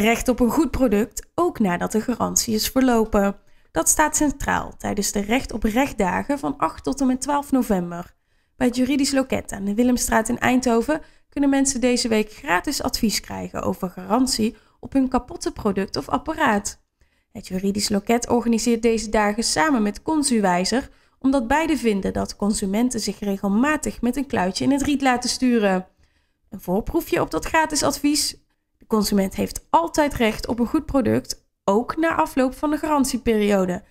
Recht op een goed product, ook nadat de garantie is verlopen. Dat staat centraal tijdens de recht op rechtdagen van 8 tot en met 12 november. Bij het Juridisch Loket aan de Willemstraat in Eindhoven kunnen mensen deze week gratis advies krijgen over garantie op hun kapotte product of apparaat. Het Juridisch Loket organiseert deze dagen samen met Consuwijzer, omdat beide vinden dat consumenten zich regelmatig met een kluitje in het riet laten sturen. Een voorproefje op dat gratis advies de consument heeft altijd recht op een goed product, ook na afloop van de garantieperiode.